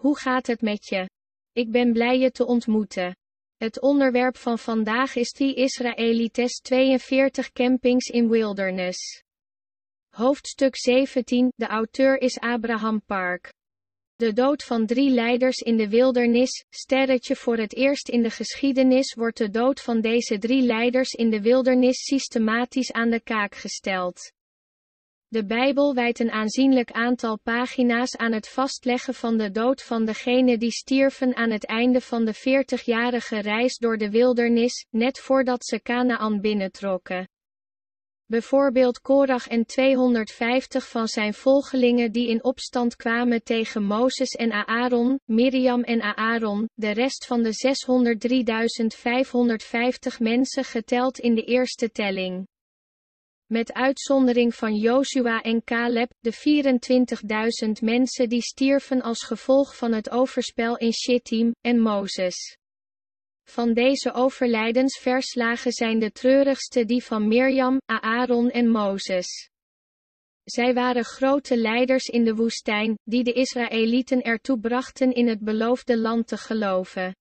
Hoe gaat het met je? Ik ben blij je te ontmoeten. Het onderwerp van vandaag is die Israëlites 42 campings in wilderness. Hoofdstuk 17, de auteur is Abraham Park. De dood van drie leiders in de wildernis, sterretje voor het eerst in de geschiedenis wordt de dood van deze drie leiders in de wildernis systematisch aan de kaak gesteld. De Bijbel wijdt een aanzienlijk aantal pagina's aan het vastleggen van de dood van degene die stierven aan het einde van de 40-jarige reis door de wildernis, net voordat ze Canaan binnentrokken. Bijvoorbeeld Korach en 250 van zijn volgelingen die in opstand kwamen tegen Mozes en Aaron, Miriam en Aaron, de rest van de 603.550 mensen geteld in de eerste telling met uitzondering van Joshua en Caleb, de 24.000 mensen die stierven als gevolg van het overspel in Shittim, en Mozes. Van deze overlijdensverslagen zijn de treurigste die van Mirjam, Aaron en Mozes. Zij waren grote leiders in de woestijn, die de Israëlieten ertoe brachten in het beloofde land te geloven.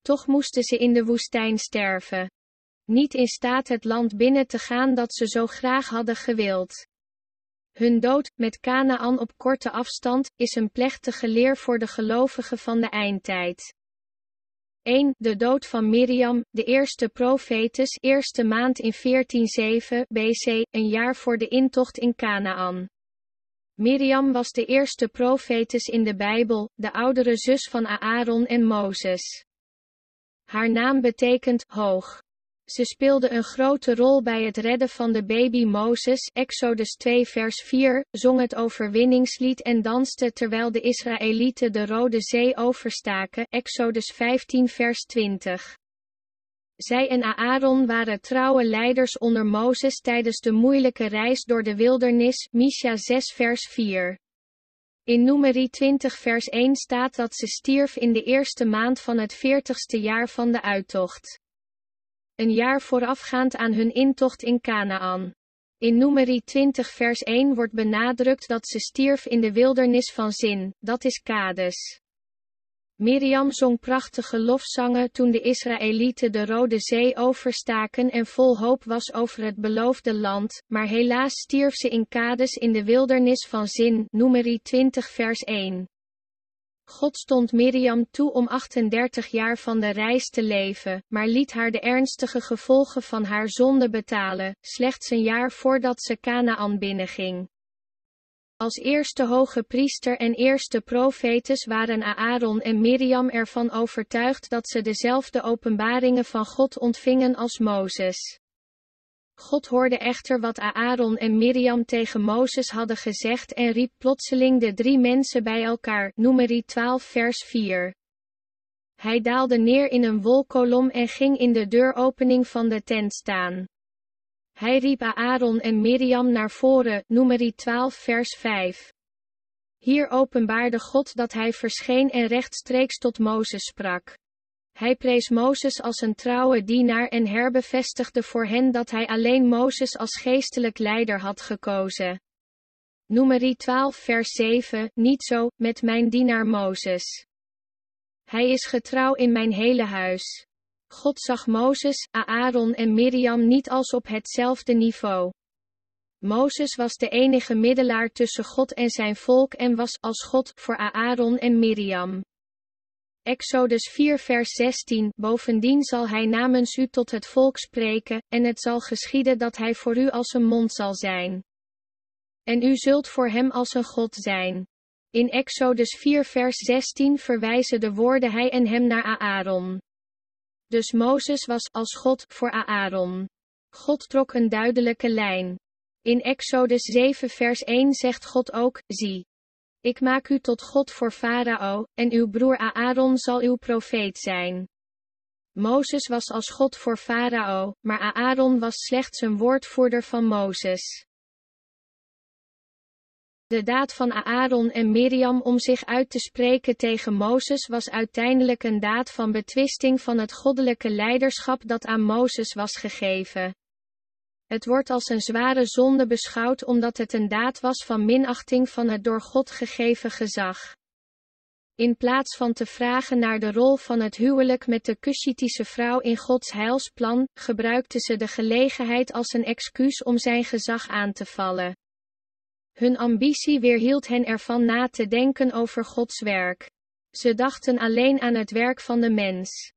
Toch moesten ze in de woestijn sterven niet in staat het land binnen te gaan dat ze zo graag hadden gewild. Hun dood, met Kanaan op korte afstand, is een plechtige leer voor de gelovigen van de eindtijd. 1. De dood van Miriam, de eerste profetes, eerste maand in 1407 BC, een jaar voor de intocht in Kanaan. Miriam was de eerste profetes in de Bijbel, de oudere zus van Aaron en Mozes. Haar naam betekent hoog. Ze speelden een grote rol bij het redden van de baby Mozes, Exodus 2 vers 4, zong het overwinningslied en danste terwijl de Israëlieten de Rode Zee overstaken, Exodus 15 vers 20. Zij en Aaron waren trouwe leiders onder Mozes tijdens de moeilijke reis door de wildernis, Misha 6 vers 4. In Numeri 20 vers 1 staat dat ze stierf in de eerste maand van het veertigste jaar van de uittocht een jaar voorafgaand aan hun intocht in Canaan. In Numeri 20 vers 1 wordt benadrukt dat ze stierf in de wildernis van Zin, dat is Kades. Miriam zong prachtige lofzangen toen de Israëlieten de Rode Zee overstaken en vol hoop was over het beloofde land, maar helaas stierf ze in Kades in de wildernis van Zin, Numeri 20 vers 1. God stond Miriam toe om 38 jaar van de reis te leven, maar liet haar de ernstige gevolgen van haar zonde betalen, slechts een jaar voordat ze Canaan binnenging. Als eerste hoge priester en eerste profetes waren Aaron en Miriam ervan overtuigd dat ze dezelfde openbaringen van God ontvingen als Mozes. God hoorde echter wat Aaron en Miriam tegen Mozes hadden gezegd en riep plotseling de drie mensen bij elkaar, Numeri 12 vers 4. Hij daalde neer in een wolkolom en ging in de deuropening van de tent staan. Hij riep Aaron en Miriam naar voren, Numeri 12 vers 5. Hier openbaarde God dat hij verscheen en rechtstreeks tot Mozes sprak. Hij prees Mozes als een trouwe dienaar en herbevestigde voor hen dat hij alleen Mozes als geestelijk leider had gekozen. Numeri 12 vers 7, niet zo, met mijn dienaar Mozes. Hij is getrouw in mijn hele huis. God zag Mozes, Aaron en Miriam niet als op hetzelfde niveau. Mozes was de enige middelaar tussen God en zijn volk en was als God voor Aaron en Miriam. Exodus 4 vers 16 Bovendien zal hij namens u tot het volk spreken, en het zal geschieden dat hij voor u als een mond zal zijn. En u zult voor hem als een God zijn. In Exodus 4 vers 16 verwijzen de woorden hij en hem naar Aaron. Dus Mozes was als God voor Aaron. God trok een duidelijke lijn. In Exodus 7 vers 1 zegt God ook, zie, ik maak u tot God voor Farao, en uw broer Aaron zal uw profeet zijn. Mozes was als God voor Farao, maar Aaron was slechts een woordvoerder van Mozes. De daad van Aaron en Miriam om zich uit te spreken tegen Mozes was uiteindelijk een daad van betwisting van het goddelijke leiderschap dat aan Mozes was gegeven. Het wordt als een zware zonde beschouwd omdat het een daad was van minachting van het door God gegeven gezag. In plaats van te vragen naar de rol van het huwelijk met de Cushitische vrouw in Gods heilsplan, gebruikte ze de gelegenheid als een excuus om zijn gezag aan te vallen. Hun ambitie weerhield hen ervan na te denken over Gods werk. Ze dachten alleen aan het werk van de mens.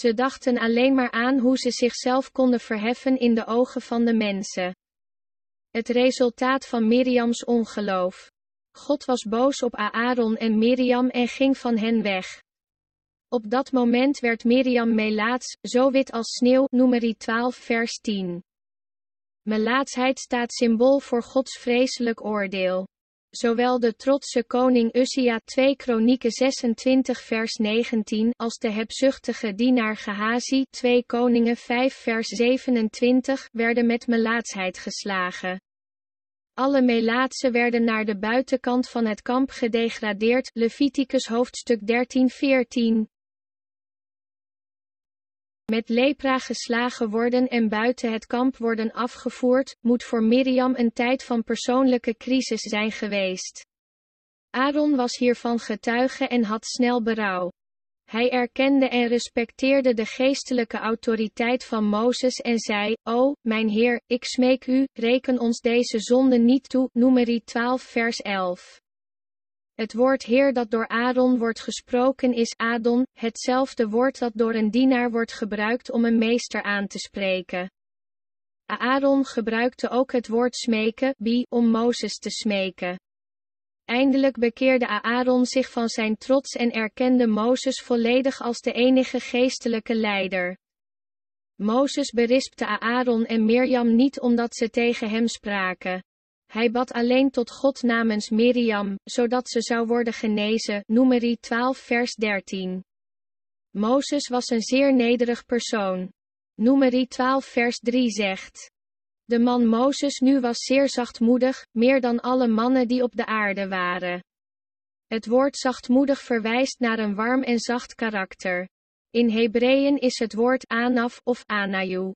Ze dachten alleen maar aan hoe ze zichzelf konden verheffen in de ogen van de mensen. Het resultaat van Miriams ongeloof. God was boos op Aaron en Miriam en ging van hen weg. Op dat moment werd Miriam melaats, zo wit als sneeuw, nummerie 12 vers 10. Melaatsheid staat symbool voor Gods vreselijk oordeel zowel de trotse koning Ussia 2 Kronieken 26 vers 19 als de hebzuchtige dienaar Gehazi 2 Koningen 5 vers 27 werden met melaatsheid geslagen. Alle Melaatsen werden naar de buitenkant van het kamp gedegradeerd, Leviticus hoofdstuk 13-14 met lepra geslagen worden en buiten het kamp worden afgevoerd, moet voor Miriam een tijd van persoonlijke crisis zijn geweest. Aaron was hiervan getuige en had snel berouw. Hij erkende en respecteerde de geestelijke autoriteit van Mozes en zei, O, mijn Heer, ik smeek u, reken ons deze zonde niet toe, Noemerie 12 vers 11. Het woord Heer dat door Aaron wordt gesproken is Adon, hetzelfde woord dat door een dienaar wordt gebruikt om een meester aan te spreken. Aaron gebruikte ook het woord smeken bi, om Mozes te smeken. Eindelijk bekeerde Aaron zich van zijn trots en erkende Mozes volledig als de enige geestelijke leider. Mozes berispte Aaron en Mirjam niet omdat ze tegen hem spraken. Hij bad alleen tot God namens Miriam, zodat ze zou worden genezen. Numeri 12 vers 13. Mozes was een zeer nederig persoon. Numeri 12 vers 3 zegt. De man Mozes nu was zeer zachtmoedig, meer dan alle mannen die op de aarde waren. Het woord zachtmoedig verwijst naar een warm en zacht karakter. In Hebreeën is het woord anaf of anayu,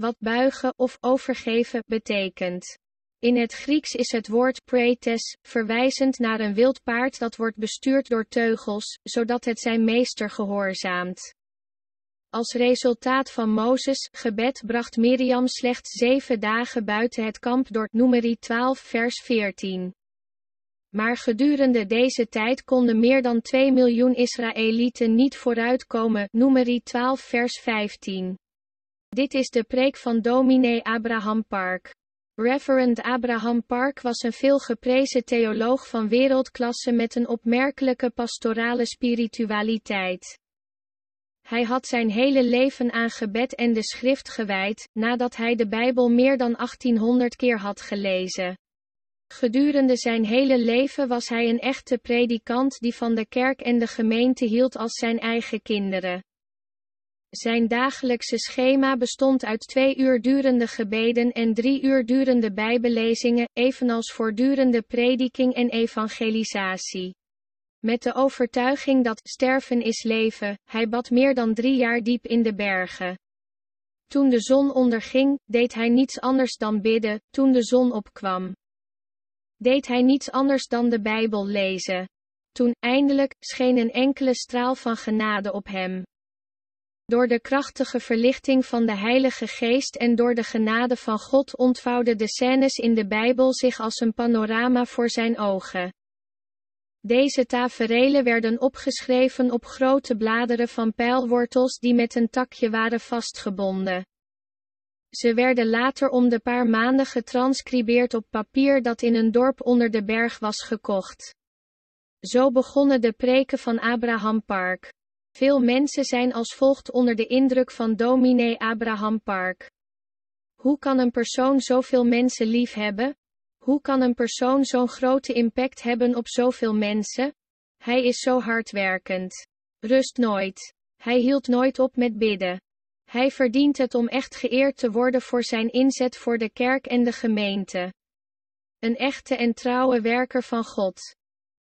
wat buigen of overgeven betekent. In het Grieks is het woord praetes, verwijzend naar een wild paard dat wordt bestuurd door teugels, zodat het zijn meester gehoorzaamt. Als resultaat van Mozes' gebed bracht Miriam slechts zeven dagen buiten het kamp door Numeri 12 vers 14. Maar gedurende deze tijd konden meer dan 2 miljoen Israëlieten niet vooruitkomen Numeri 12 vers 15. Dit is de preek van dominee Abraham Park. Reverend Abraham Park was een veelgeprezen theoloog van wereldklasse met een opmerkelijke pastorale spiritualiteit. Hij had zijn hele leven aan gebed en de schrift gewijd, nadat hij de Bijbel meer dan 1800 keer had gelezen. Gedurende zijn hele leven was hij een echte predikant die van de kerk en de gemeente hield als zijn eigen kinderen. Zijn dagelijkse schema bestond uit twee uur durende gebeden en drie uur durende bijbelezingen, evenals voortdurende prediking en evangelisatie. Met de overtuiging dat sterven is leven, hij bad meer dan drie jaar diep in de bergen. Toen de zon onderging, deed hij niets anders dan bidden, toen de zon opkwam. Deed hij niets anders dan de Bijbel lezen. Toen, eindelijk, scheen een enkele straal van genade op hem. Door de krachtige verlichting van de Heilige Geest en door de genade van God ontvouwden de scènes in de Bijbel zich als een panorama voor zijn ogen. Deze taferelen werden opgeschreven op grote bladeren van pijlwortels die met een takje waren vastgebonden. Ze werden later om de paar maanden getranscribeerd op papier dat in een dorp onder de berg was gekocht. Zo begonnen de preken van Abraham Park. Veel mensen zijn als volgt onder de indruk van dominee Abraham Park. Hoe kan een persoon zoveel mensen lief hebben? Hoe kan een persoon zo'n grote impact hebben op zoveel mensen? Hij is zo hardwerkend. Rust nooit. Hij hield nooit op met bidden. Hij verdient het om echt geëerd te worden voor zijn inzet voor de kerk en de gemeente. Een echte en trouwe werker van God.